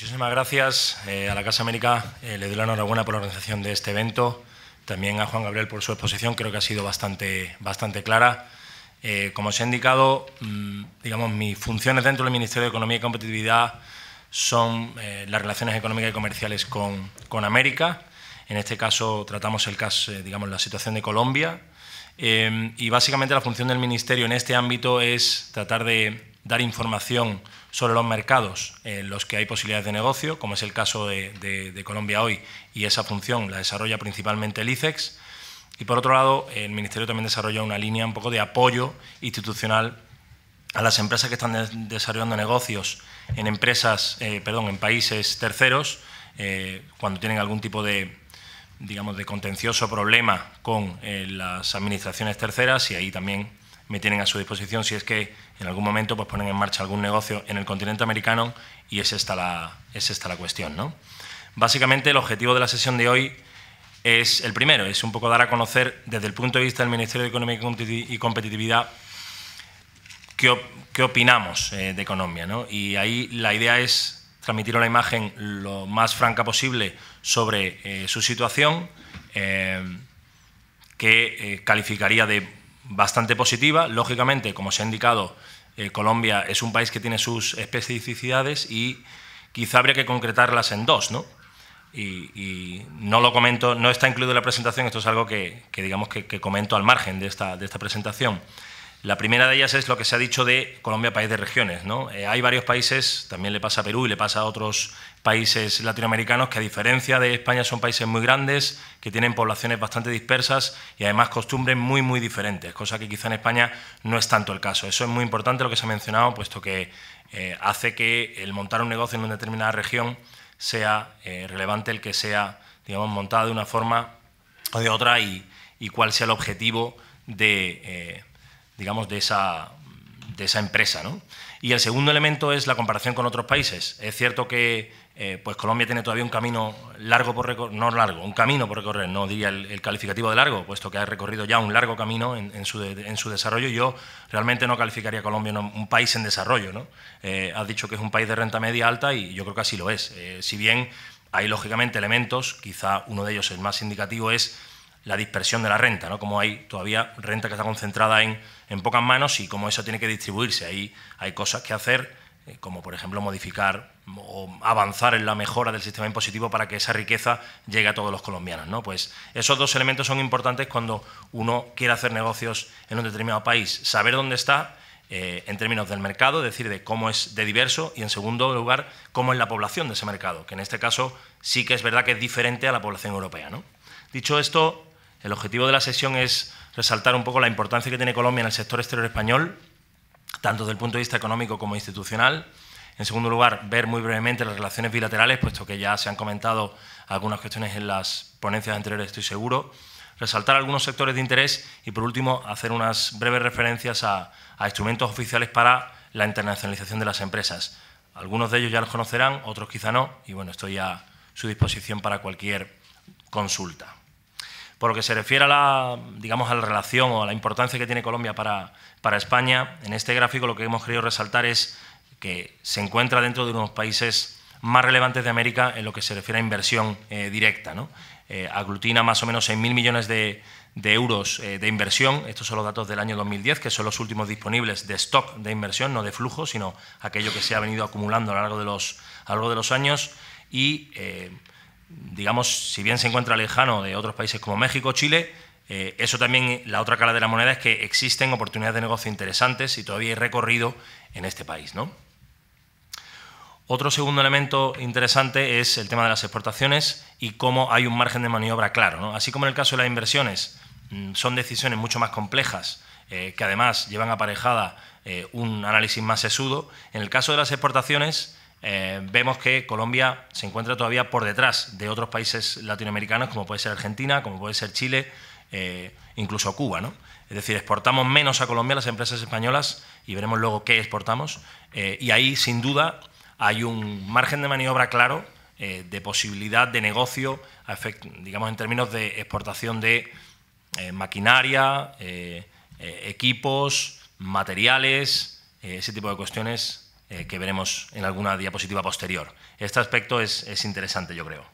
Muchísimas gracias eh, a la Casa América. Eh, le doy la enhorabuena por la organización de este evento. También a Juan Gabriel por su exposición. Creo que ha sido bastante, bastante clara. Eh, como os he indicado, mm, digamos, mis funciones dentro del Ministerio de Economía y Competitividad son las relaciones económicas y comerciales con, con, América. En este caso tratamos el caso, digamos, la situación de Colombia. y básicamente la función del Ministerio en este ámbito es tratar de dar información sobre los mercados en los que hay posibilidades de negocio, como es el caso de, Colombia hoy, y esa función la desarrolla principalmente el ICEX. Y por otro lado, el Ministerio también desarrolla una línea un poco de apoyo institucional a las empresas que están desarrollando negocios en empresas, eh, perdón, en países terceros, eh, cuando tienen algún tipo de, digamos, de contencioso problema con eh, las administraciones terceras y ahí también me tienen a su disposición si es que en algún momento pues, ponen en marcha algún negocio en el continente americano y es esta la, es esta la cuestión. Básicamente el objetivo de la sesión de hoy es el primero, es un poco dar a conocer desde el punto de vista del Ministerio de Economía y Competitividad qué, opinamos eh, de Economía. Y ahí la idea es transmitir una imagen lo más franca posible sobre eh, su situación, eh, que calificaría de bastante positiva. Lógicamente, como se ha indicado, eh, Colombia es un país que tiene sus especificidades y quizá habría que concretarlas en dos, ¿no? Y, no lo comento, no está incluido en la presentación, esto es algo que, digamos que, comento al margen de esta presentación. La primera de ellas es lo que se ha dicho de Colombia, país de regiones. ¿no? Eh, hay varios países, también le pasa a Perú y le pasa a otros países latinoamericanos, que a diferencia de España son países muy grandes, que tienen poblaciones bastante dispersas y además costumbres muy, muy diferentes, cosa que quizá en España no es tanto el caso. Eso es muy importante lo que se ha mencionado, puesto que eh, hace que el montar un negocio en una determinada región sea eh, relevante el que sea, digamos, montado de una forma o de otra y cuál sea el objetivo de digamos, de esa, de esa empresa. Y el segundo elemento es la comparación con otros países. Es cierto que eh, pues Colombia tiene todavía un camino largo por recorrer, no largo, un camino por recorrer, no diría el, calificativo de largo, puesto que ha recorrido ya un largo camino en, su, en desarrollo. Yo realmente no calificaría a Colombia un país en desarrollo. ¿no? Eh, has dicho que es un país de renta media alta y yo creo que así lo es. Eh, si bien hay lógicamente elementos, quizá uno de ellos el más indicativo es la dispersión de la renta, ¿no? como hay todavía renta que está concentrada en en pocas manos y cómo eso tiene que distribuirse. Ahí hay cosas que hacer, eh, como por ejemplo modificar o avanzar en la mejora del sistema impositivo para que esa riqueza llegue a todos los colombianos. ¿no? Pues esos dos elementos son importantes cuando uno quiere hacer negocios en un determinado país, saber dónde está eh, en términos del mercado, decir, de cómo es de diverso, y en segundo lugar, cómo es la población de ese mercado, que en este caso sí que es verdad que es diferente a la población europea. Dicho esto, el objetivo de la sesión es resaltar un poco la importancia que tiene Colombia en el sector exterior español, tanto desde el punto de vista económico como institucional. En segundo lugar, ver muy brevemente las relaciones bilaterales, puesto que ya se han comentado algunas cuestiones en las ponencias anteriores, estoy seguro. Resaltar algunos sectores de interés y, por último, hacer unas breves referencias a, instrumentos oficiales para la internacionalización de las empresas. Algunos de ellos ya los conocerán, otros quizá no, y bueno, estoy a su disposición para cualquier consulta. Por lo que se refiere a la, digamos, a la relación o a la importancia que tiene Colombia para, para España, en este gráfico lo que hemos querido resaltar es que se encuentra dentro de unos países más relevantes de América en lo que se refiere a inversión eh, directa. Eh, aglutina más o menos 6.000 millones de, euros eh, de inversión. Estos son los datos del año 2010, que son los últimos disponibles de stock de inversión, no de flujo, sino aquello que se ha venido acumulando a lo largo de los, a lo largo de los años. Y digamos, si bien se encuentra lejano de otros países como México, o Chile, eh, eso también, la otra cara de la moneda es que existen oportunidades de negocio interesantes y todavía hay recorrido en este país. ¿no? Otro segundo elemento interesante es el tema de las exportaciones y cómo hay un margen de maniobra claro. ¿no? Así como en el caso de las inversiones, mm, son decisiones mucho más complejas, eh, que además llevan aparejada eh, un análisis más sesudo, en el caso de las exportaciones eh, vemos que Colombia se encuentra todavía por detrás de otros países latinoamericanos, como puede ser Argentina, como puede ser Chile, eh, incluso Cuba. ¿no? Es decir, exportamos menos a Colombia las empresas españolas y veremos luego qué exportamos. Eh, y ahí, sin duda, hay un margen de maniobra claro de posibilidad de negocio, digamos, en términos de exportación de maquinaria, equipos, materiales, ese tipo de cuestiones eh, que veremos en alguna diapositiva posterior. Este aspecto es, interesante, yo creo.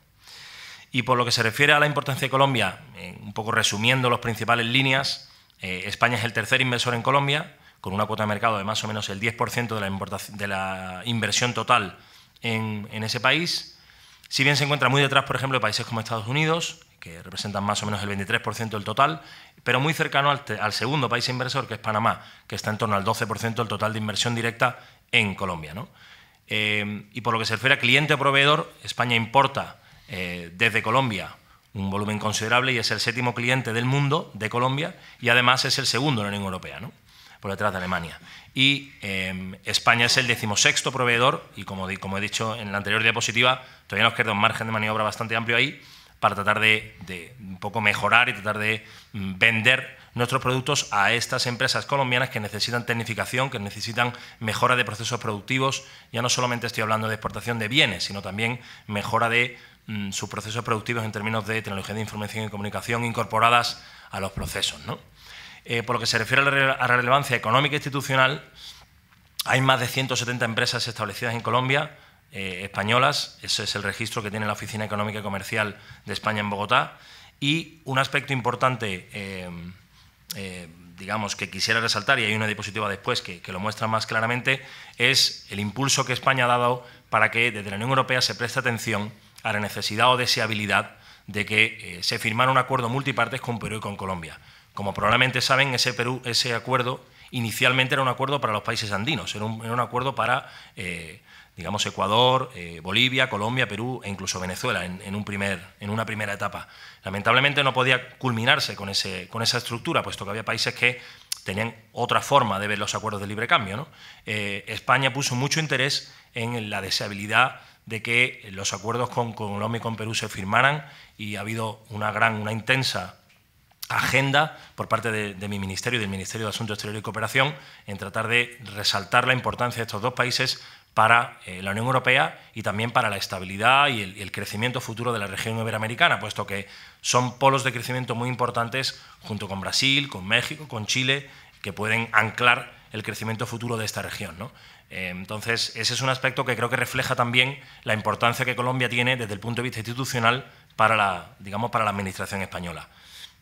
Y por lo que se refiere a la importancia de Colombia, eh, un poco resumiendo las principales líneas, eh, España es el tercer inversor en Colombia, con una cuota de mercado de más o menos el 10% de la, de la, inversión total en, ese país. Si bien se encuentra muy detrás, por ejemplo, de países como Estados Unidos, que representan más o menos el 23% del total, pero muy cercano al, segundo país inversor, que es Panamá, que está en torno al 12% del total de inversión directa en Colombia. Em, y por lo que se refiere a cliente o proveedor, España importa eh, desde Colombia un volumen considerable y es el séptimo cliente del mundo de Colombia y además es el segundo en la Unión Europea, ¿no? por detrás de Alemania. Y em, España es el decimosexto proveedor y como, he dicho en la anterior diapositiva, todavía nos queda un margen de maniobra bastante amplio ahí para tratar de, de un poco mejorar y tratar de mm, vender nuestros productos a estas empresas colombianas que necesitan tecnificación, que necesitan mejora de procesos productivos. Ya no solamente estoy hablando de exportación de bienes, sino también mejora de mm, sus procesos productivos en términos de tecnología de información y comunicación incorporadas a los procesos. ¿no? Eh, por lo que se refiere a la, relevancia económica e institucional, hay más de 170 empresas establecidas en Colombia, eh, españolas, ese es el registro que tiene la Oficina Económica y Comercial de España en Bogotá, y un aspecto importante eh, eh, digamos, que quisiera resaltar, y hay una diapositiva después que, lo muestra más claramente, es el impulso que España ha dado para que desde la Unión Europea se preste atención a la necesidad o deseabilidad de que eh, se firmara un acuerdo multipartes con Perú y con Colombia. Como probablemente saben, ese, Perú, ese acuerdo inicialmente era un acuerdo para los países andinos, era un, acuerdo para eh, digamos, Ecuador, eh, Bolivia, Colombia, Perú e incluso Venezuela en, un primer, en una primera etapa. Lamentablemente no podía culminarse con, ese, con esa estructura, puesto que había países que tenían otra forma de ver los acuerdos de libre cambio. ¿no? Eh, España puso mucho interés en la deseabilidad de que los acuerdos con, Colombia y con Perú se firmaran y ha habido una gran, una intensa agenda por parte de, de, mi ministerio y del Ministerio de Asuntos Exteriores y Cooperación en tratar de resaltar la importancia de estos dos países para eh, la Unión Europea y también para la estabilidad y el, crecimiento futuro de la región iberoamericana, puesto que son polos de crecimiento muy importantes junto con Brasil, con México, con Chile, que pueden anclar el crecimiento futuro de esta región. Eh, entonces, ese es un aspecto que creo que refleja también la importancia que Colombia tiene desde el punto de vista institucional para la, digamos, para la administración española.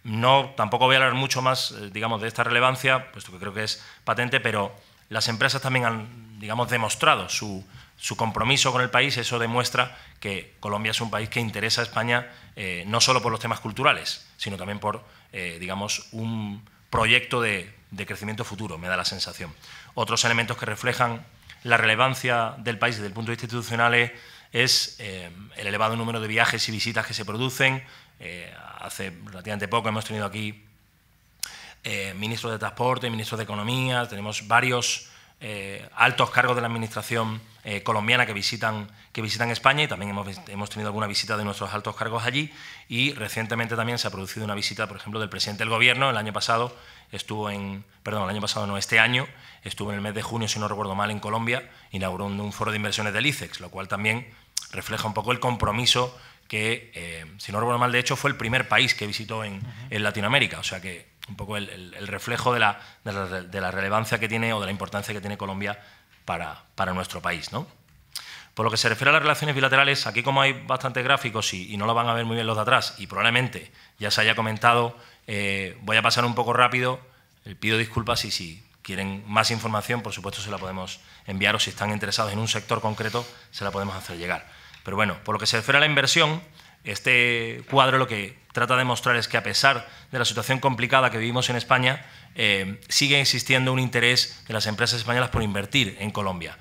No, tampoco voy a hablar mucho más, eh, digamos, de esta relevancia, puesto que creo que es patente, pero las empresas también han digamos, demostrado su, compromiso con el país, eso demuestra que Colombia es un país que interesa a España eh, no solo por los temas culturales, sino también por, eh, digamos, un proyecto de, crecimiento futuro, me da la sensación. Otros elementos que reflejan la relevancia del país desde el punto de vista institucional es, eh, el elevado número de viajes y visitas que se producen. hace relativamente poco hemos tenido aquí ministros de Transporte, ministros de Economía, tenemos varios eh, altos cargos de la Administración eh, colombiana que visitan, que visitan España y también hemos, tenido alguna visita de nuestros altos cargos allí y recientemente también se ha producido una visita, por ejemplo, del presidente del Gobierno el año pasado, estuvo en, perdón, el año pasado no, este año, estuvo en el mes de junio, si no recuerdo mal, en Colombia, inauguró un foro de inversiones del ICEX, lo cual también refleja un poco el compromiso que, eh, si no recuerdo mal, de hecho fue el primer país que visitó en, en Latinoamérica, o sea que un poco el, reflejo de la, relevancia que tiene o de la importancia que tiene Colombia para, nuestro país. Por lo que se refiere a las relaciones bilaterales, aquí como hay bastantes gráficos y, no lo van a ver muy bien los de atrás, y probablemente ya se haya comentado, eh, voy a pasar un poco rápido, eh, pido disculpas y si quieren más información, por supuesto se la podemos enviar o si están interesados en un sector concreto, se la podemos hacer llegar. Pero bueno, por lo que se refiere a la inversión, este cuadro lo que trata de mostrar es que a pesar de la situación complicada que vivimos en España, eh, sigue existiendo un interés de las empresas españolas por invertir en Colombia.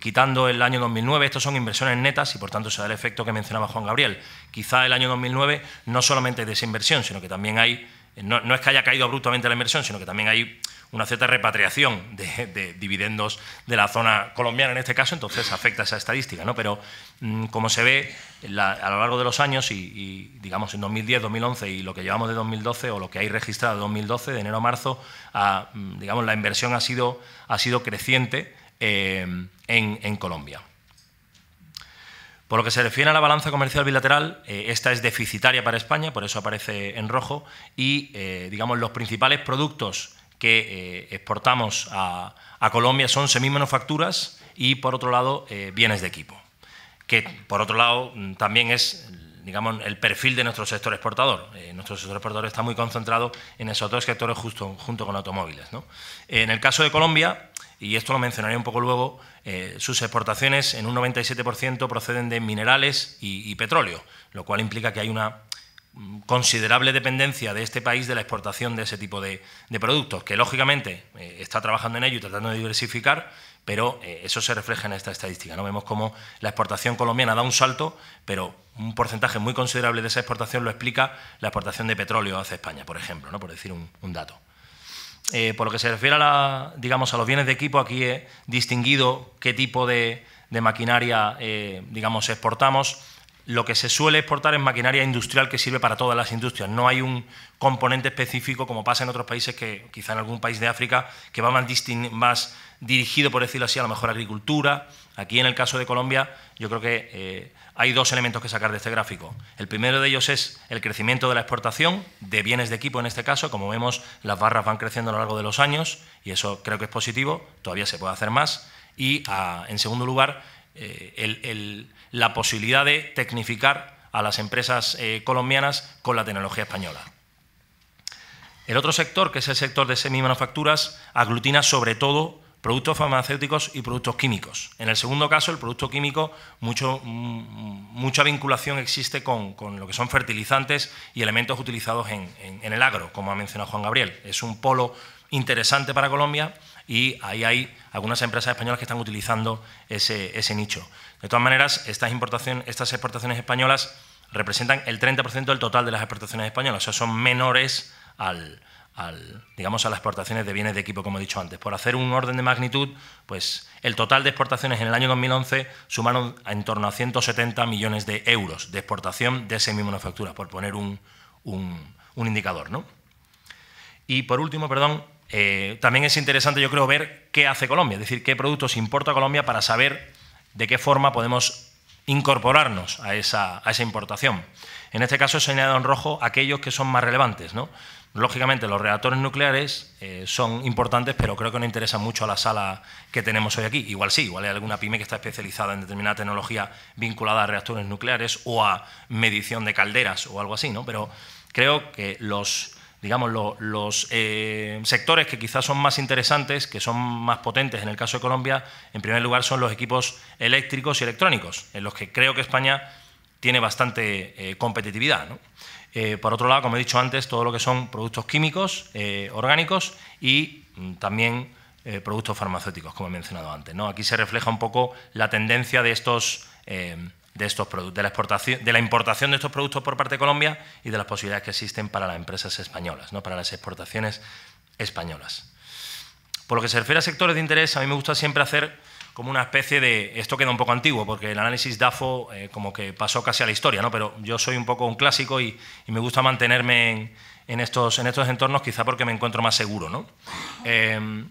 Quitando el año 2009, estos son inversiones netas y por tanto se da el efecto que mencionaba Juan Gabriel. Quizá el año 2009 no solamente es desinversión, sino que también hay, no es que haya caído abruptamente la inversión, sino que también hay una cierta repatriación de, dividendos de la zona colombiana en este caso, entonces afecta esa estadística, ¿no? Pero mm, como se ve a lo largo de los años y, digamos en 2010, 2011 y lo que llevamos de 2012 o lo que hay registrado de 2012 de enero a marzo, mm, digamos la inversión ha sido, ha sido creciente eh, en, Colombia. Por lo que se refiere a la balanza comercial bilateral, eh, esta es deficitaria para España, por eso aparece en rojo, y eh, digamos los principales productos que eh, exportamos a, Colombia son semimanufacturas y, por otro lado, eh, bienes de equipo, que, por otro lado, mm, también es digamos, el perfil de nuestro sector exportador. Eh, nuestro sector exportador está muy concentrado en esos otros sectores justo, junto con automóviles. En el caso de Colombia, y esto lo mencionaré un poco luego, sus exportaciones en un 97% proceden de minerales y, petróleo, lo cual implica que hay una considerable dependencia de este país de la exportación de ese tipo de, productos, que lógicamente eh, está trabajando en ello y tratando de diversificar, pero eh, eso se refleja en esta estadística. ¿no? Vemos cómo la exportación colombiana da un salto, pero un porcentaje muy considerable de esa exportación lo explica la exportación de petróleo hacia España, por ejemplo, ¿no? por decir un, dato. Eh, por lo que se refiere a, la, digamos, a los bienes de equipo, aquí he distinguido qué tipo de, de maquinaria digamos, exportamos lo que se suele exportar es maquinaria industrial que sirve para todas las industrias. No hay un componente específico como pasa en otros países que quizá en algún país de África que va más, más dirigido, por decirlo así, a la mejor agricultura. Aquí en el caso de Colombia yo creo que eh, hay dos elementos que sacar de este gráfico. El primero de ellos es el crecimiento de la exportación de bienes de equipo en este caso. Como vemos, las barras van creciendo a lo largo de los años y eso creo que es positivo. Todavía se puede hacer más. Y ah, en segundo lugar, eh, el la posibilidad de tecnificar a las empresas eh, colombianas con la tecnología española. El otro sector, que es el sector de semimanufacturas, aglutina sobre todo productos farmacéuticos y productos químicos. En el segundo caso, el producto químico, mm, mucha vinculación existe con, lo que son fertilizantes y elementos utilizados en, en el agro, como ha mencionado Juan Gabriel. Es un polo interesante para Colombia y ahí hay algunas empresas españolas que están utilizando ese, nicho. De todas maneras, estas, importaciones, estas exportaciones españolas representan el 30% del total de las exportaciones españolas, o sea, son menores al, al, digamos, a las exportaciones de bienes de equipo, como he dicho antes. Por hacer un orden de magnitud, pues el total de exportaciones en el año 2011 sumaron en torno a 170 millones de euros de exportación de manufactura por poner un, un indicador. ¿no? Y por último, perdón, eh, también es interesante, yo creo, ver qué hace Colombia, es decir, qué productos importa Colombia para saber de qué forma podemos incorporarnos a esa, importación. En este caso he señalado en rojo aquellos que son más relevantes. ¿no? Lógicamente, los reactores nucleares eh, son importantes, pero creo que no interesa mucho a la sala que tenemos hoy aquí. Igual sí, igual hay alguna pyme que está especializada en determinada tecnología vinculada a reactores nucleares o a medición de calderas o algo así, ¿no? pero creo que los digamos, los, eh, sectores que quizás son más interesantes, que son más potentes en el caso de Colombia, en primer lugar son los equipos eléctricos y electrónicos, en los que creo que España tiene bastante eh, competitividad. Eh, por otro lado, como he dicho antes, todo lo que son productos químicos, orgánicos y mm, también productos farmacéuticos, como he mencionado antes. ¿no? Aquí se refleja un poco la tendencia de estos de, estos de la, exportación, de la importación de estos productos por parte de Colombia y de las posibilidades que existen para las empresas españolas, ¿no? para las exportaciones españolas. Por lo que se refiere a sectores de interés, a mí me gusta siempre hacer como una especie de... Esto queda un poco antiguo, porque el análisis DAFO eh, como que pasó casi a la historia, ¿no? pero yo soy un poco un clásico y, me gusta mantenerme en, estos, en estos entornos quizá porque me encuentro más seguro. ¿no? Em,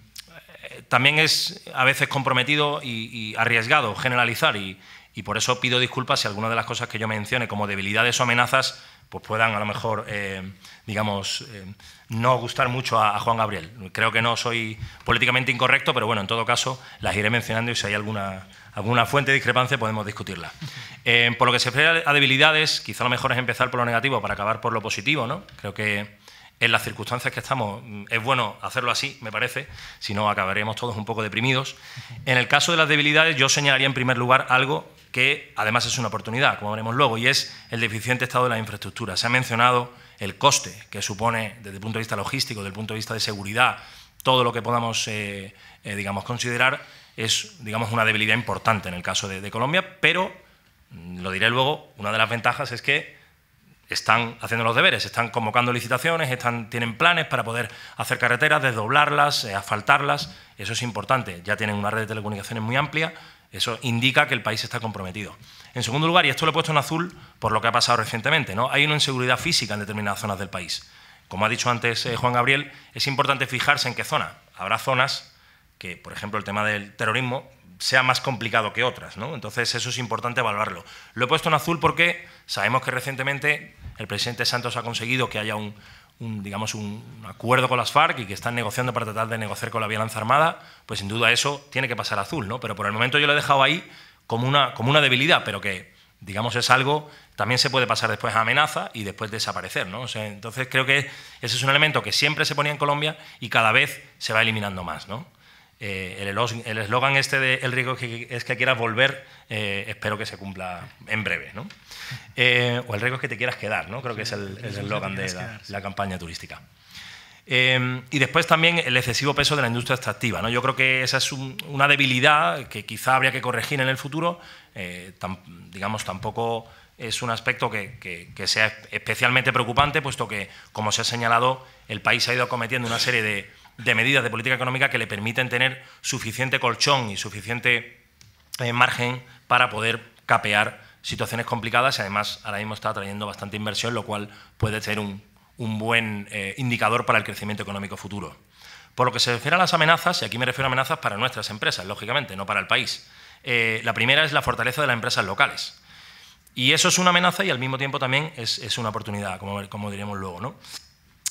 eh, también es a veces comprometido y, y arriesgado generalizar y, y por eso pido disculpas si alguna de las cosas que yo mencione como debilidades o amenazas pues puedan a lo mejor, eh, digamos, eh, no gustar mucho a, Juan Gabriel. Creo que no soy políticamente incorrecto, pero bueno, en todo caso las iré mencionando y si hay alguna, alguna fuente de discrepancia podemos discutirla. Eh, por lo que se refiere a debilidades, quizá lo mejor es empezar por lo negativo para acabar por lo positivo, ¿no? Creo que en las circunstancias que estamos mm, es bueno hacerlo así, me parece, si no acabaríamos todos un poco deprimidos. En el caso de las debilidades, yo señalaría en primer lugar algo que además es una oportunidad, como veremos luego, y es el deficiente estado de las infraestructuras. Se ha mencionado el coste que supone desde el punto de vista logístico, desde el punto de vista de seguridad, todo lo que podamos eh, eh, digamos, considerar es digamos, una debilidad importante en el caso de Colombia, pero, mm, lo diré luego, una de las ventajas es que están haciendo los deberes, están convocando licitaciones, están, tienen planes para poder hacer carreteras, desdoblarlas, eh, asfaltarlas. Eso es importante. Ya tienen una red de telecomunicaciones muy amplia. Eso indica que el país está comprometido. En segundo lugar, y esto lo he puesto en azul por lo que ha pasado recientemente, ¿no? hay una inseguridad física en determinadas zonas del país. Como ha dicho antes eh, Juan Gabriel, es importante fijarse en qué zona. Habrá zonas que, por ejemplo, el tema del terrorismo sea más complicado que otras. Entonces, eso es importante evaluarlo. Lo he puesto en azul porque sabemos que recientemente el presidente Santos ha conseguido que haya un, digamos, un acuerdo con las FARC y que están negociando para tratar de negociar con la Violencia Armada, pues sin duda eso tiene que pasar azul, ¿no? Pero por el momento yo lo he dejado ahí como una, como una debilidad, pero que, digamos, es algo, también se puede pasar después a amenaza y después desaparecer, ¿no? entonces creo que ese es un elemento que siempre se ponía en Colombia y cada vez se va eliminando más, ¿no? Eh, el eslogan este de El riesgo es que, es que quieras volver, eh, espero que se cumpla en breve, ¿no? Eh, o el riesgo es que te quieras quedar, ¿no? Creo que es el eslogan de la, campaña turística. Eh, y después también el excesivo peso de la industria extractiva. ¿no? Yo creo que esa es una debilidad que quizá habría que corregir en el futuro. Eh, digamos, tampoco es un aspecto que, sea especialmente preocupante, puesto que, como se ha señalado, el país ha ido cometiendo una serie de, medidas de política económica que le permiten tener suficiente colchón y suficiente margen para poder capear situaciones complicadas y además ahora mismo está trayendo bastante inversión, lo cual puede ser un, un buen eh, indicador para el crecimiento económico futuro. Por lo que se refiere a las amenazas, y aquí me refiero a amenazas para nuestras empresas, lógicamente, no para el país. Eh, la primera es la fortaleza de las empresas locales. Y eso es una amenaza y al mismo tiempo también es, una oportunidad, como, como diremos luego. ¿no?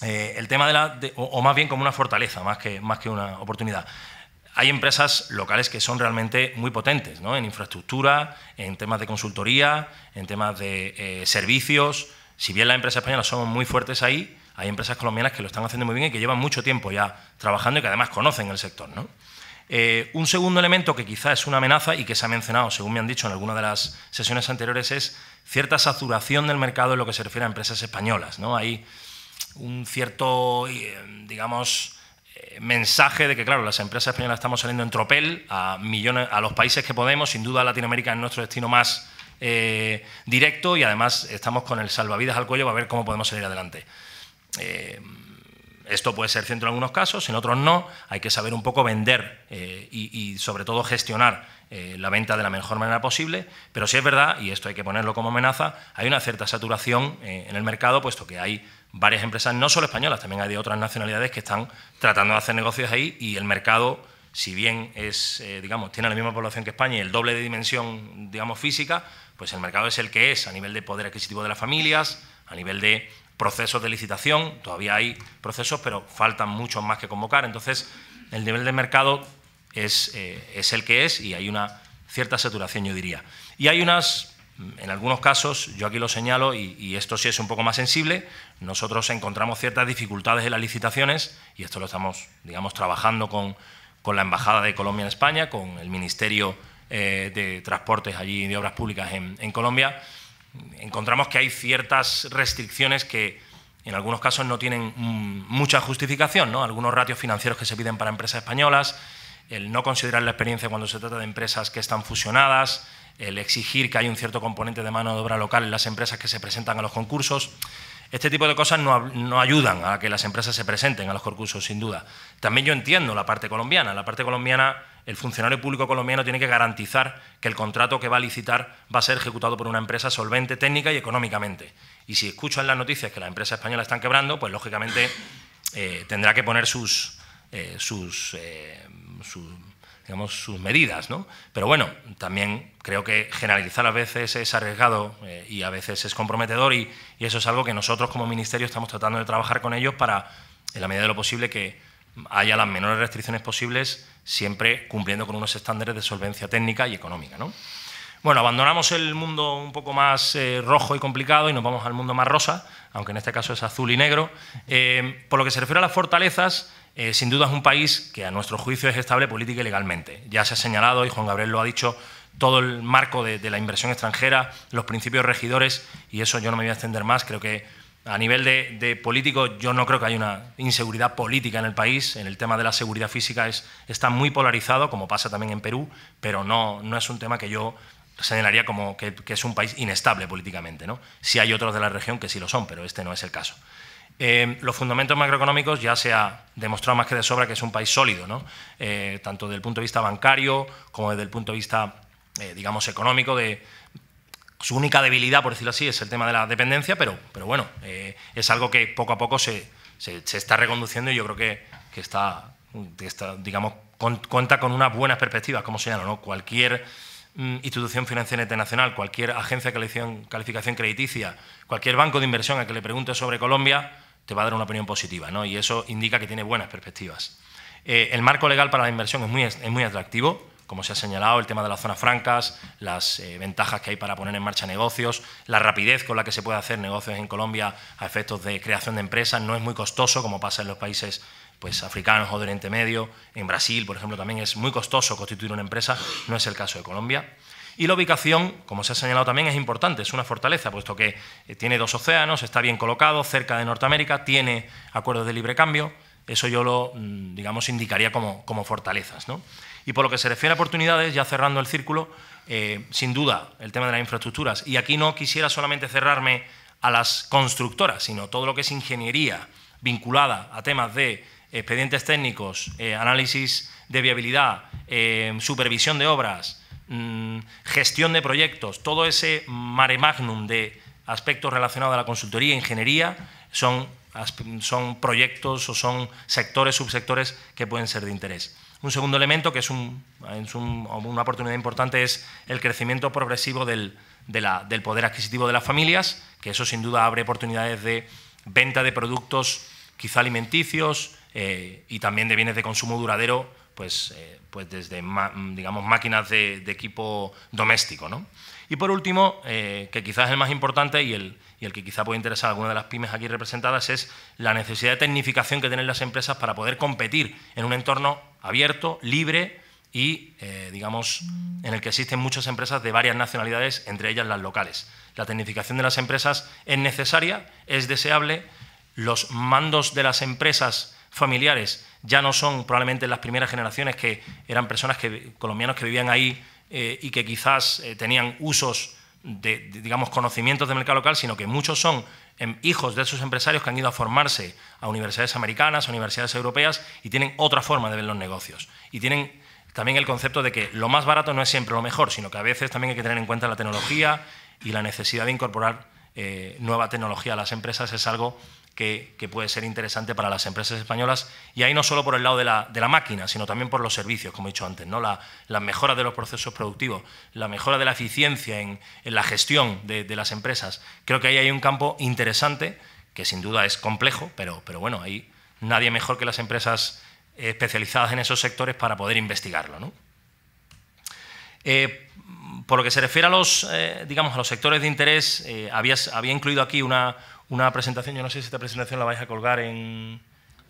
Eh, el tema de la, o, más bien como una fortaleza, más que, más que una oportunidad hay empresas locales que son realmente muy potentes ¿no? en infraestructura, en temas de consultoría, en temas de eh, servicios. Si bien las empresas españolas son muy fuertes ahí, hay empresas colombianas que lo están haciendo muy bien y que llevan mucho tiempo ya trabajando y que además conocen el sector. Eh, un segundo elemento que quizá es una amenaza y que se ha mencionado, según me han dicho en alguna de las sesiones anteriores, es cierta saturación del mercado en lo que se refiere a empresas españolas. Hay un cierto, eh, digamos, mensaje de que, claro, las empresas españolas estamos saliendo en tropel a, millones, a los países que podemos, sin duda Latinoamérica es nuestro destino más eh, directo y además estamos con el salvavidas al cuello para ver cómo podemos salir adelante. Eh, esto puede ser cierto en algunos casos, en otros no. Hay que saber un poco vender eh, y, sobre todo, gestionar eh, la venta de la mejor manera posible. Pero sí es verdad, y esto hay que ponerlo como amenaza, hay una cierta saturación eh, en el mercado, puesto que hay varias empresas, no solo españolas, también hay de otras nacionalidades que están tratando de hacer negocios ahí y el mercado, si bien es, digamos, tiene la misma población que España y el doble de dimensión, digamos, física, pues el mercado es el que es a nivel de poder adquisitivo de las familias, a nivel de procesos de licitación, todavía hay procesos, pero faltan muchos más que convocar. Entonces, el nivel de mercado eh, es, el que es y hay una cierta saturación, yo diría. Y hay unas, en algunos casos, yo aquí lo señalo y, esto sí es un poco más sensible, nosotros encontramos ciertas dificultades en las licitaciones y esto lo estamos, digamos, trabajando con, la Embajada de Colombia en España, con el Ministerio eh, de Transportes allí y de Obras Públicas en, en Colombia encontramos que hay ciertas restricciones que en algunos casos no tienen mm, mucha justificación, ¿no? algunos ratios financieros que se piden para empresas españolas, el no considerar la experiencia cuando se trata de empresas que están fusionadas, el exigir que hay un cierto componente de mano de obra local en las empresas que se presentan a los concursos. Este tipo de cosas no, no, ayudan a que las empresas se presenten a los concursos, sin duda. También yo entiendo la parte colombiana. La parte colombiana el funcionario público colombiano tiene que garantizar que el contrato que va a licitar va a ser ejecutado por una empresa solvente técnica y económicamente. Y si escuchan las noticias que la empresa española están quebrando, pues lógicamente eh, tendrá que poner sus, eh, sus, eh, digamos, sus medidas. ¿no? Pero bueno, también creo que generalizar a veces es arriesgado y a veces es comprometedor y, y eso es algo que nosotros como ministerio estamos tratando de trabajar con ellos para, en la medida de lo posible, que haya las menores restricciones posibles, siempre cumpliendo con unos estándares de solvencia técnica y económica. Bueno, abandonamos el mundo un poco más eh, rojo y complicado y nos vamos al mundo más rosa, aunque en este caso es azul y negro. Eh, por lo que se refiere a las fortalezas, eh, sin duda es un país que a nuestro juicio es estable política y legalmente. Ya se ha señalado, y Juan Gabriel lo ha dicho, todo el marco de, de la inversión extranjera, los principios regidores, y eso yo no me voy a extender más, creo que a nivel de, político, yo no creo que haya una inseguridad política en el país. En el tema de la seguridad física está muy polarizado, como pasa también en Perú, pero no, no es un tema que yo señalaría como que, es un país inestable políticamente. ¿no? Sí hay otros de la región que sí lo son, pero este no es el caso. Eh, los fundamentos macroeconómicos ya se ha demostrado más que de sobra que es un país sólido, eh, tanto desde el punto de vista bancario como desde el punto de vista, eh, digamos, económico, de, su única debilidad, por decirlo así, es el tema de la dependencia, pero, pero bueno, eh, es algo que poco a poco se, se, está reconduciendo y yo creo que, que, está, digamos, cuenta con unas buenas perspectivas, como señalo, ¿no? Cualquier mm, institución financiera internacional, cualquier agencia de calificación, calificación crediticia, cualquier banco de inversión a que le pregunte sobre Colombia, te va a dar una opinión positiva, ¿no? Y eso indica que tiene buenas perspectivas. Eh, el marco legal para la inversión es muy, es muy atractivo como se ha señalado, el tema de las zonas francas, las eh, ventajas que hay para poner en marcha negocios, la rapidez con la que se puede hacer negocios en Colombia a efectos de creación de empresas, no es muy costoso como pasa en los países pues, africanos o del Oriente Medio, en Brasil, por ejemplo, también es muy costoso constituir una empresa, no es el caso de Colombia. Y la ubicación, como se ha señalado también, es importante, es una fortaleza, puesto que eh, tiene dos océanos, está bien colocado, cerca de Norteamérica, tiene acuerdos de libre cambio, eso yo lo, mm, digamos, indicaría como, como fortalezas. ¿no? Y por lo que se refiere a oportunidades, ya cerrando el círculo, eh, sin duda el tema de las infraestructuras. Y aquí no quisiera solamente cerrarme a las constructoras, sino todo lo que es ingeniería vinculada a temas de expedientes técnicos, eh, análisis de viabilidad, eh, supervisión de obras, mm, gestión de proyectos, todo ese mare magnum de aspectos relacionados a la consultoría e ingeniería son proyectos o son sectores, subsectores que pueden ser de interés. Un segundo elemento, que es, una oportunidad importante, es el crecimiento progresivo del, poder adquisitivo de las familias, que eso sin duda abre oportunidades de venta de productos quizá alimenticios eh, y también de bienes de consumo duradero, pues, eh, pues desde digamos, máquinas de, equipo doméstico. Y por último, eh, que quizás es el más importante y el, y el que quizá puede interesar a alguna de las pymes aquí representadas es la necesidad de tecnificación que tienen las empresas para poder competir en un entorno abierto, libre y, eh, digamos, en el que existen muchas empresas de varias nacionalidades, entre ellas las locales. La tecnificación de las empresas es necesaria, es deseable, los mandos de las empresas familiares ya no son probablemente las primeras generaciones que eran personas que, colombianos que vivían ahí eh, y que quizás eh, tenían usos de, digamos, conocimientos de mercado local, sino que muchos son em, hijos de esos empresarios que han ido a formarse a universidades americanas, a universidades europeas y tienen otra forma de ver los negocios. Y tienen también el concepto de que lo más barato no es siempre lo mejor, sino que a veces también hay que tener en cuenta la tecnología y la necesidad de incorporar eh, nueva tecnología a las empresas es algo que, puede ser interesante para las empresas españolas. Y ahí no solo por el lado de la, máquina, sino también por los servicios, como he dicho antes, ¿no? la, mejora de los procesos productivos, la mejora de la eficiencia en, la gestión de, las empresas. Creo que ahí hay un campo interesante, que sin duda es complejo, pero, pero bueno, ahí nadie mejor que las empresas especializadas en esos sectores para poder investigarlo. Eh, por lo que se refiere a los, eh, digamos, a los sectores de interés, eh, había incluido aquí una, una presentación, yo no sé si esta presentación la vais a colgar en,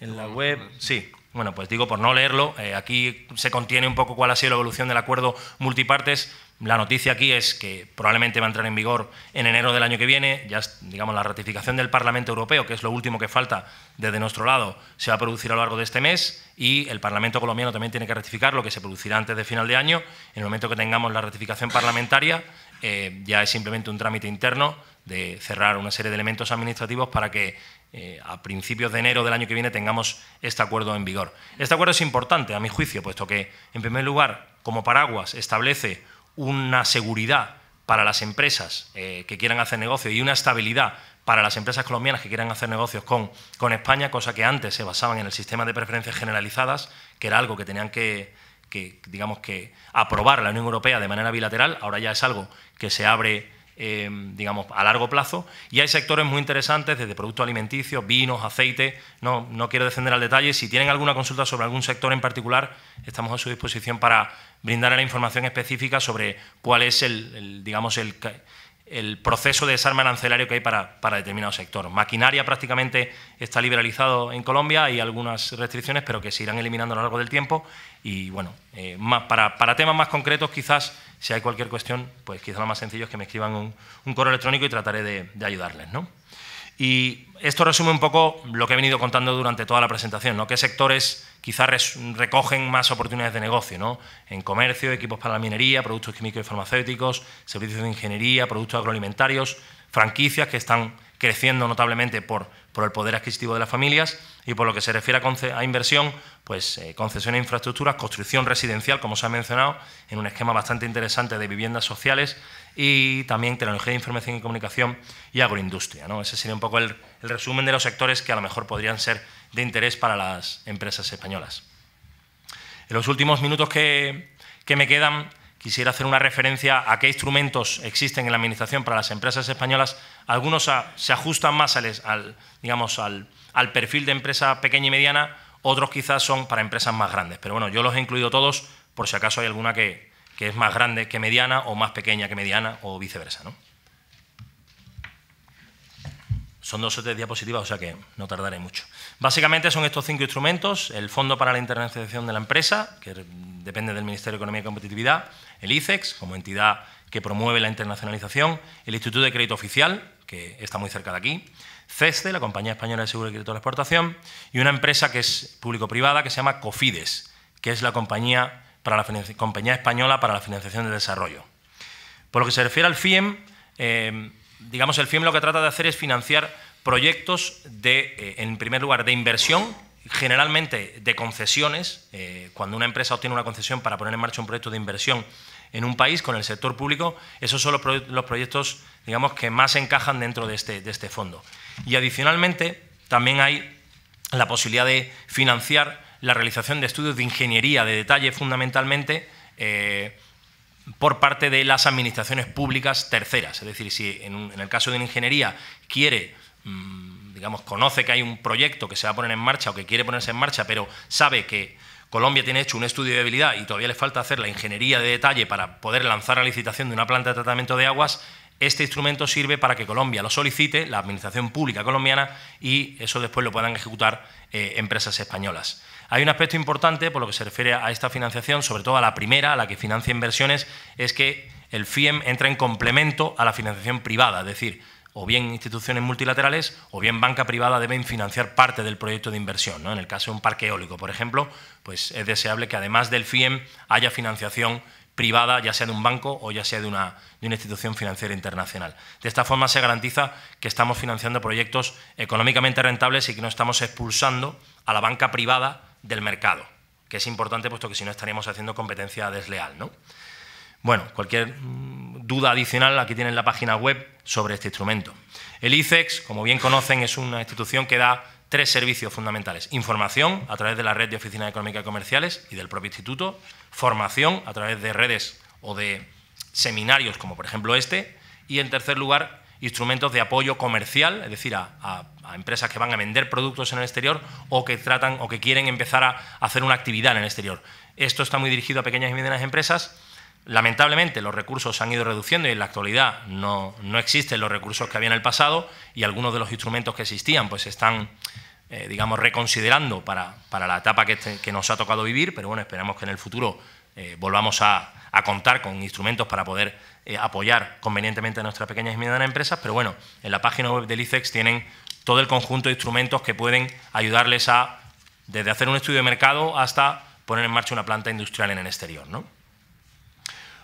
en la web. Sí, bueno, pues digo, por no leerlo, eh, aquí se contiene un poco cuál ha sido la evolución del acuerdo multipartes. La noticia aquí es que probablemente va a entrar en vigor en enero del año que viene. Ya, digamos, la ratificación del Parlamento Europeo, que es lo último que falta desde nuestro lado, se va a producir a lo largo de este mes y el Parlamento colombiano también tiene que ratificar lo que se producirá antes de final de año. En el momento que tengamos la ratificación parlamentaria, eh, ya es simplemente un trámite interno de cerrar una serie de elementos administrativos para que eh, a principios de enero del año que viene tengamos este acuerdo en vigor. Este acuerdo es importante, a mi juicio, puesto que, en primer lugar, como paraguas, establece una seguridad para las empresas eh, que quieran hacer negocio y una estabilidad para las empresas colombianas que quieran hacer negocios con, con España, cosa que antes se basaban en el sistema de preferencias generalizadas, que era algo que tenían que que, digamos que aprobar la Unión Europea de manera bilateral, ahora ya es algo que se abre em, digamos, a largo plazo. Y hay sectores muy interesantes, desde productos alimenticios, vinos, aceite. No, no quiero descender al detalle. Si tienen alguna consulta sobre algún sector en particular, estamos a su disposición para brindar la información específica sobre cuál es el digamos, el, el proceso de desarme arancelario que hay para, para determinados sectores. Maquinaria prácticamente está liberalizado en Colombia, hay algunas restricciones, pero que se irán eliminando a lo largo del tiempo. Y bueno, eh, más, para, temas más concretos, quizás si hay cualquier cuestión, pues quizás lo más sencillo es que me escriban un, correo electrónico y trataré de, ayudarles. ¿no? Y esto resume un poco lo que he venido contando durante toda la presentación, ¿no? qué sectores quizás recogen más oportunidades de negocio, ¿no? En comercio, equipos para la minería, productos químicos y farmacéuticos, servicios de ingeniería, productos agroalimentarios, franquicias que están creciendo notablemente por, el poder adquisitivo de las familias y por lo que se refiere a inversión, pues, eh, concesiones concesión infraestructuras, construcción residencial, como se ha mencionado, en un esquema bastante interesante de viviendas sociales y también tecnología de información y comunicación y agroindustria. ¿no? Ese sería un poco el, resumen de los sectores que a lo mejor podrían ser de interés para las empresas españolas. En los últimos minutos que, me quedan, quisiera hacer una referencia a qué instrumentos existen en la Administración para las empresas españolas. Algunos se ajustan más digamos, al, perfil de empresa pequeña y mediana, otros quizás son para empresas más grandes, pero bueno, yo los he incluido todos por si acaso hay alguna que, que es más grande que mediana o más pequeña que mediana o viceversa. ¿no? Son dos o tres diapositivas, o sea que no tardaré mucho. Básicamente son estos cinco instrumentos, el Fondo para la Internacionalización de la Empresa, que depende del Ministerio de Economía y Competitividad, el ICEX, como entidad que promueve la internacionalización, el Instituto de Crédito Oficial, que está muy cerca de aquí, CESTE, la Compañía Española de Seguro y Crédito de la Exportación, y una empresa que es público-privada que se llama COFIDES, que es la compañía, española para la financiación del desarrollo. Por lo que se refiere al FIEM, eh, digamos, el FIEM lo que trata de hacer es financiar proyectos de, eh, en primer lugar, de inversión, generalmente de concesiones. Eh, cuando una empresa obtiene una concesión para poner en marcha un proyecto de inversión, en un país con el sector público, esos son los, proyectos digamos, que más encajan dentro de este, de este fondo. Y adicionalmente también hay la posibilidad de financiar la realización de estudios de ingeniería de detalle fundamentalmente eh, por parte de las administraciones públicas terceras. Es decir, si en, el caso de una ingeniería quiere, mm, digamos, conoce que hay un proyecto que se va a poner en marcha o que quiere ponerse en marcha, pero sabe que Colombia tiene hecho un estudio de viabilidad y todavía le falta hacer la ingeniería de detalle para poder lanzar la licitación de una planta de tratamiento de aguas, este instrumento sirve para que Colombia lo solicite, la Administración Pública colombiana, y eso después lo puedan ejecutar eh, empresas españolas. Hay un aspecto importante por lo que se refiere a esta financiación, sobre todo a la primera, a la que financia inversiones, es que el FIEM entra en complemento a la financiación privada, es decir, o bien instituciones multilaterales o bien banca privada deben financiar parte del proyecto de inversión. En el caso de un parque eólico, por ejemplo, pues es deseable que además del FIEM haya financiación privada, ya sea de un banco o ya sea de una, institución financiera internacional. De esta forma se garantiza que estamos financiando proyectos económicamente rentables y que no estamos expulsando a la banca privada del mercado, que es importante puesto que si no estaríamos haciendo competencia desleal. ¿no? Bueno, cualquier mm, duda adicional aquí tienen la página web sobre este instrumento. El ICEX, como bien conocen, es una institución que da tres servicios fundamentales. Información a través de la red de oficinas económicas y comerciales y del propio instituto. Formación a través de redes o de seminarios como por ejemplo este. Y en tercer lugar, instrumentos de apoyo comercial, es decir, a, a, empresas que van a vender productos en el exterior o que tratan o que quieren empezar a hacer una actividad en el exterior. Esto está muy dirigido a pequeñas y medianas empresas Lamentablemente los recursos se han ido reduciendo y en la actualidad no, existen los recursos que había en el pasado y algunos de los instrumentos que existían pues están, eh, digamos, reconsiderando para, la etapa este, que, nos ha tocado vivir, pero bueno, esperamos que en el futuro eh, volvamos a, contar con instrumentos para poder eh, apoyar convenientemente a nuestras pequeñas y medianas empresas, pero bueno, en la página web del ICEX tienen todo el conjunto de instrumentos que pueden ayudarles a, desde hacer un estudio de mercado hasta poner en marcha una planta industrial en el exterior, ¿no?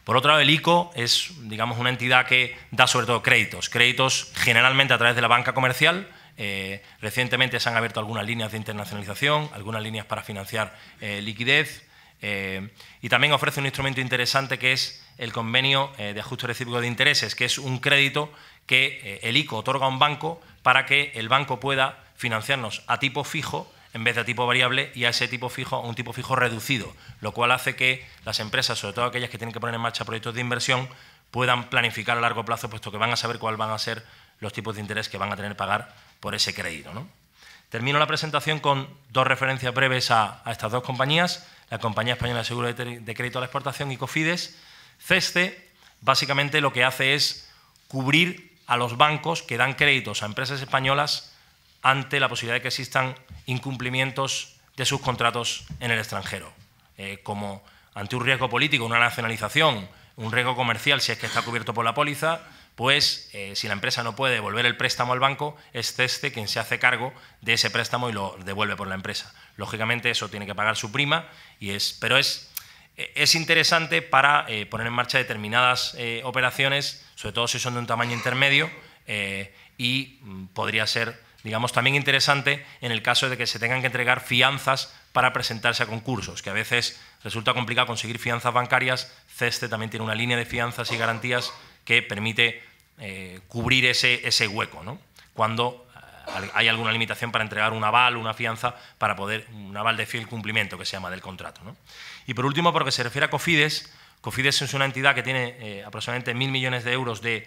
Por otro lado, el ICO es, digamos, una entidad que da sobre todo créditos, créditos generalmente a través de la banca comercial. Eh, recientemente se han abierto algunas líneas de internacionalización, algunas líneas para financiar eh, liquidez eh, y también ofrece un instrumento interesante que es el convenio de ajuste recíproco de intereses, que es un crédito que el ICO otorga a un banco para que el banco pueda financiarnos a tipo fijo en vez de tipo variable y a ese tipo fijo, un tipo fijo reducido, lo cual hace que las empresas, sobre todo aquellas que tienen que poner en marcha proyectos de inversión, puedan planificar a largo plazo, puesto que van a saber cuáles van a ser los tipos de interés que van a tener que pagar por ese crédito. Termino la presentación con dos referencias breves a, estas dos compañías, la Compañía Española de Seguro de, Crédito a la Exportación y COFIDES. CESTE básicamente lo que hace es cubrir a los bancos que dan créditos a empresas españolas ante la posibilidad de que existan incumplimientos de sus contratos en el extranjero, eh, como ante un riesgo político, una nacionalización, un riesgo comercial, si es que está cubierto por la póliza, pues eh, si la empresa no puede devolver el préstamo al banco, es este quien se hace cargo de ese préstamo y lo devuelve por la empresa. Lógicamente eso tiene que pagar su prima, y es, pero es, es interesante para eh, poner en marcha determinadas operaciones, sobre todo si son de un tamaño intermedio, y mm, podría ser digamos, también interesante en el caso de que se tengan que entregar fianzas para presentarse a concursos, que a veces resulta complicado conseguir fianzas bancarias. CESTE también tiene una línea de fianzas y garantías que permite eh, cubrir ese, ese hueco, cuando eh, hay alguna limitación para entregar un aval, una fianza, para poder, un aval de fiel cumplimiento que se llama del contrato. Y por último, porque se refiere a COFIDES, COFIDES es una entidad que tiene eh, aproximadamente mil millones de euros de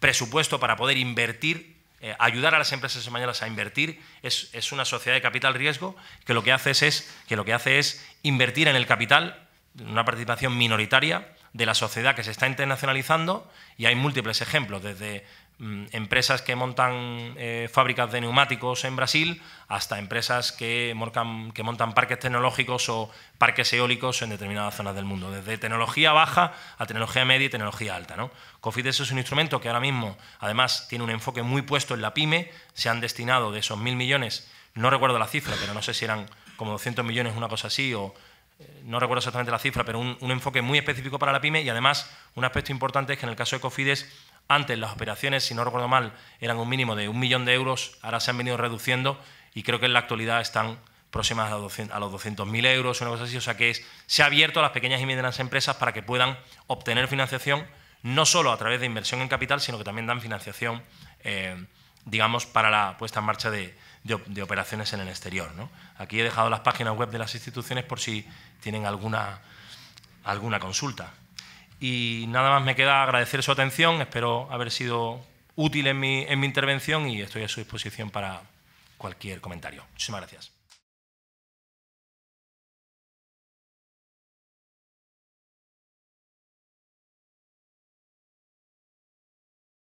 presupuesto para poder invertir eh, ayudar a las empresas españolas a invertir es, una sociedad de capital riesgo que lo que, hace es, que lo que hace es invertir en el capital, una participación minoritaria de la sociedad que se está internacionalizando y hay múltiples ejemplos, desde Mm, empresas que montan eh, fábricas de neumáticos en Brasil hasta empresas que, montan parques tecnológicos o parques eólicos en determinadas zonas del mundo, desde tecnología baja a tecnología media y tecnología alta. ¿no? COFIDES es un instrumento que ahora mismo, además, tiene un enfoque muy puesto en la pyme, se han destinado de esos mil millones, no recuerdo la cifra, pero no sé si eran como 200 millones, una cosa así, o eh, no recuerdo exactamente la cifra, pero un, un, enfoque muy específico para la pyme y además un aspecto importante es que en el caso de Cofides antes las operaciones, si no recuerdo mal, eran un mínimo de un millón de euros, ahora se han venido reduciendo y creo que en la actualidad están próximas a, los 200.000 euros, una cosa así. O sea que es, se ha abierto a las pequeñas y medianas empresas para que puedan obtener financiación, no solo a través de inversión en capital, sino que también dan financiación, eh, digamos, para la puesta en marcha de, operaciones en el exterior. Aquí he dejado las páginas web de las instituciones por si tienen alguna, alguna consulta. Y nada más me queda agradecer su atención, espero haber sido útil en mi, en mi intervención y estoy a su disposición para cualquier comentario. Muchísimas gracias.